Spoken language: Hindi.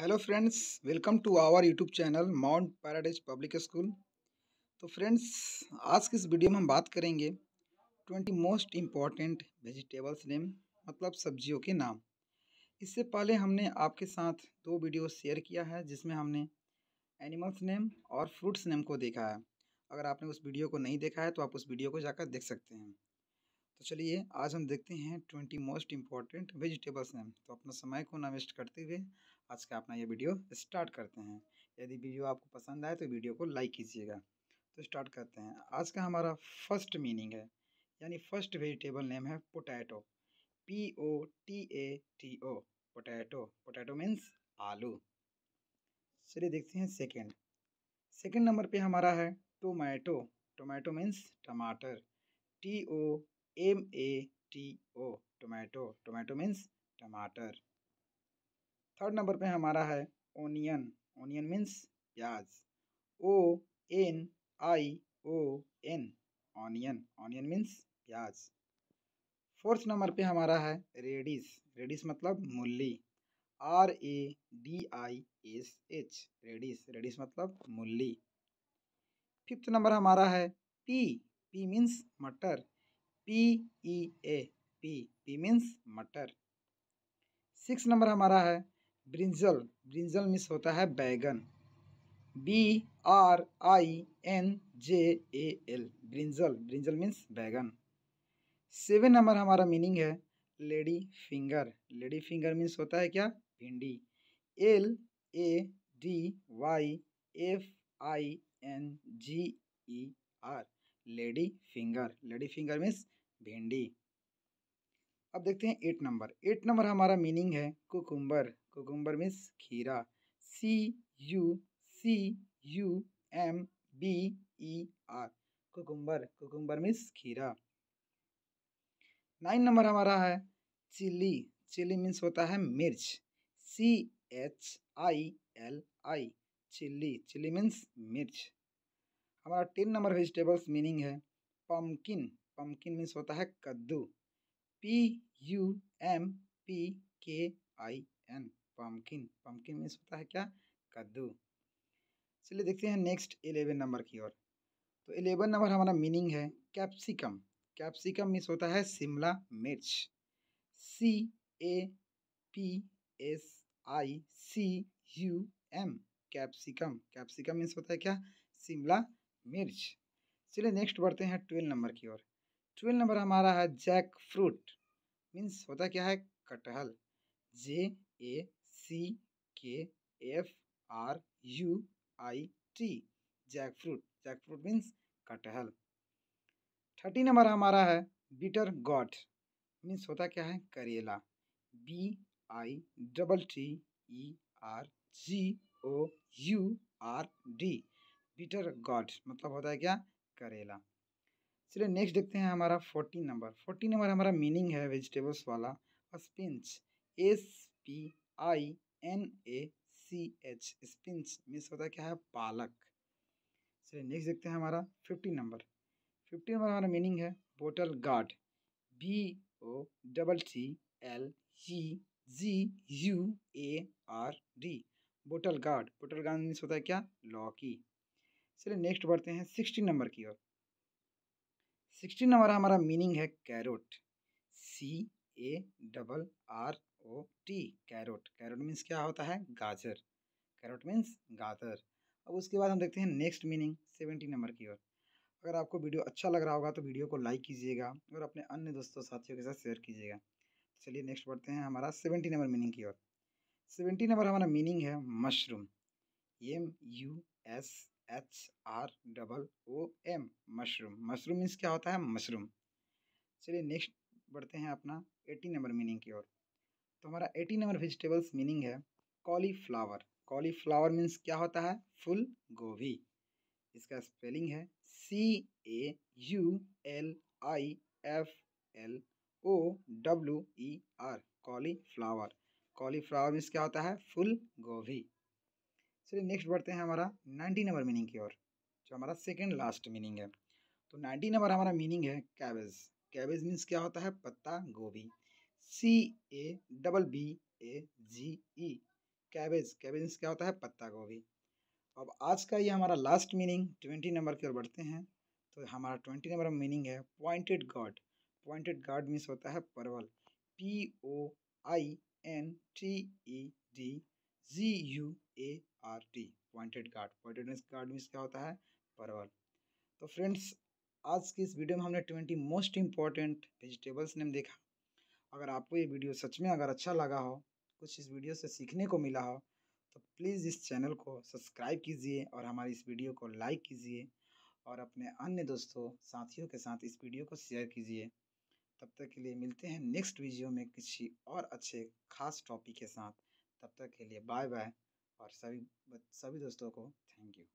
hello friends welcome to our YouTube channel Mount Paradise Public School तो फ्रेंड्स आज की इस वीडियो में हम बात करेंगे twenty most important vegetables name मतलब सब्जियों के नाम इससे पहले हमने आपके साथ दो वीडियो शेयर किया है जिसमें हमने एनिमल्स नेम और फ्रूट्स नेम को देखा है अगर आपने उस वीडियो को नहीं देखा है तो आप उस वीडियो को जाकर देख सकते हैं तो चलिए आज हम देखते हैं twenty most important vegetables name तो अपना समय को ना वेस्ट करते हुए आज का अपना ये वीडियो स्टार्ट करते हैं यदि वीडियो आपको पसंद आए तो वीडियो को लाइक कीजिएगा तो स्टार्ट करते हैं आज का हमारा फर्स्ट मीनिंग है यानी फर्स्ट वेजिटेबल नेम है potato P O T A T O potato potato means आलू चलिए देखते हैं सेकेंड सेकेंड नंबर पे हमारा है टोमेटो टोमेटो मीन्स टमाटर T O M A T O tomato tomato means टमाटर थर्ड नंबर पे हमारा है ओनियन ओनियन मीन्स प्याज O N I O N onion onion means प्याज फोर्थ नंबर पे हमारा है रेडिस रेडिस मतलब मूली R A D I S H radish radish मतलब मूली फिफ्थ नंबर हमारा है पी पी मीन्स मटर P E A pea pea means मटर सिक्स नंबर हमारा है ब्रिंजल ब्रिंजल मिस होता है बैगन B R I N J A L brinjal brinjal means बैगन सेवन नंबर हमारा मीनिंग है lady finger lady finger means होता है क्या भिंडी L A D Y F I N G E R lady finger lady finger means भिंडी अब देखते हैं एट नंबर एट नंबर हमारा मीनिंग है कुकुम्बर कुकुम्बर मीन्स खीरा C U C U M B E R cucumber cucumber means खीरा नाइन नंबर हमारा है चिली चिली मीन्स होता है मिर्च C H I L I chilli chilli means मिर्च हमारा टेन नंबर वेजिटेबल्स मीनिंग है पम्पकिन पम्पकिन मीन्स होता है कद्दू P U M P K I N pumpkin pumpkin means होता है क्या कद्दू चलिए देखते हैं नेक्स्ट एलेवन नंबर की ओर तो एलेवन नंबर हमारा मीनिंग है कैप्सिकम कैप्सिकम मीन्स होता है शिमला मिर्च C A P S I C U M capsicum capsicum means होता है क्या शिमला मिर्च चलिए नेक्स्ट बढ़ते हैं ट्वेल्व नंबर की ओर ट्वेल्व नंबर हमारा है जैक फ्रूट मीन्स होता क्या है कटहल जे A C K F R U I T jackfruit jackfruit means कटहल थर्टी नंबर हमारा है बीटर गॉट मीन्स होता क्या है करेला B I double T E R G O U R D bitter gourd मतलब होता है क्या करेला चलिए नेक्स्ट देखते हैं हमारा फोर्टीन नंबर फोर्टीन नंबर हमारा मीनिंग है वेजिटेबल्स वाला spinach S P I N A C H spinach means होता क्या है पालक चलिए नेक्स्ट देखते हैं हमारा फिफ्टी नंबर फिफ्टी नंबर हमारा मीनिंग है bottle gourd B O double T L E G U A R D bottle gourd bottle gourd means होता है क्या लॉकी चलिए नेक्स्ट बढ़ते हैं सिक्सटी नंबर की ओर सिक्सटी नंबर हमारा मीनिंग है carrot C A double R O T carrot carrot means क्या होता है गाजर कैरोट मीन्स गाजर अब उसके बाद हम देखते हैं नेक्स्ट मीनिंग सेवेंटी नंबर की ओर अगर आपको वीडियो अच्छा लग रहा होगा तो वीडियो को लाइक कीजिएगा और अपने अन्य दोस्तों साथियों के साथ शेयर कीजिएगा चलिए नेक्स्ट बढ़ते हैं हमारा सेवेंटी नंबर मीनिंग की ओर सेवेंटी नंबर हमारा मीनिंग है mushroom M U S H R double O M mushroom mushroom means क्या होता है मशरूम चलिए नेक्स्ट बढ़ते हैं अपना एटी नंबर मीनिंग की ओर तो हमारा एटी नंबर वेजिटेबल्स मीनिंग है कॉलीफ्लावर कॉलीफ्लावर मीन्स क्या होता है फुल गोभी इसका स्पेलिंग है C A U L I F L O W E R cauliflower cauliflower means क्या होता है फुल गोभी चलिए नेक्स्ट बढ़ते हैं हमारा नाइन्टी नंबर मीनिंग की ओर जो हमारा सेकेंड लास्ट मीनिंग है तो नाइन्टी नंबर हमारा मीनिंग है कैबेज कैबेज मीन्स क्या होता है पत्ता गोभी C A double B A G E cabbage cabbage means क्या होता है पत्ता गोभी अब आज का ये हमारा लास्ट मीनिंग ट्वेंटी नंबर की ओर बढ़ते हैं तो हमारा ट्वेंटी नंबर मीनिंग है pointed gourd pointed gourd means होता है परवल P O I N T E D G U A R T pointed gourd pointed gourd means क्या होता है परवल तो फ्रेंड्स आज की इस वीडियो में हमने twenty most important vegetables name देखा अगर आपको ये वीडियो सच में अगर अच्छा लगा हो कुछ इस वीडियो से सीखने को मिला हो तो प्लीज़ इस चैनल को सब्सक्राइब कीजिए और हमारी इस वीडियो को लाइक कीजिए और अपने अन्य दोस्तों साथियों के साथ इस वीडियो को शेयर कीजिए तब तक के लिए मिलते हैं नेक्स्ट वीडियो में किसी और अच्छे खास टॉपिक के साथ तब तक के लिए बाय बाय और सभी सभी दोस्तों को थैंक यू